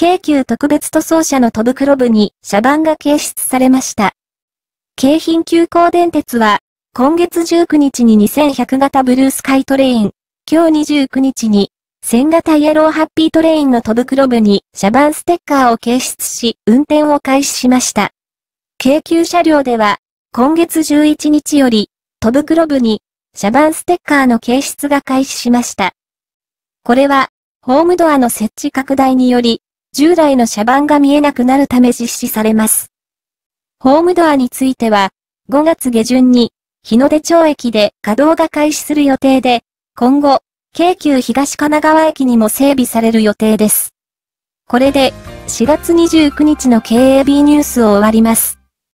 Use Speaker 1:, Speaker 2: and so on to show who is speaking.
Speaker 1: 京急特別塗装車の戸袋部に車番が掲出されました。京浜急行電鉄は、今月19日に2100型ブルースカイトレイン、今日29日に、1000型イエローハッピートレインの戸袋部に車番ステッカーを掲出し、運転を開始しました。京急車両では、今月11日より、戸袋部に、車番ステッカーの掲出が開始しました。これは、ホームドアの設置拡大により、従来の車番が見えなくなるため実施されます。ホームドアについては、5月下旬に、日の出町駅で稼働が開始する予定で、今後、京急東神奈川駅にも整備される予定です。これで、4月29日の KAB ニュースを終わります。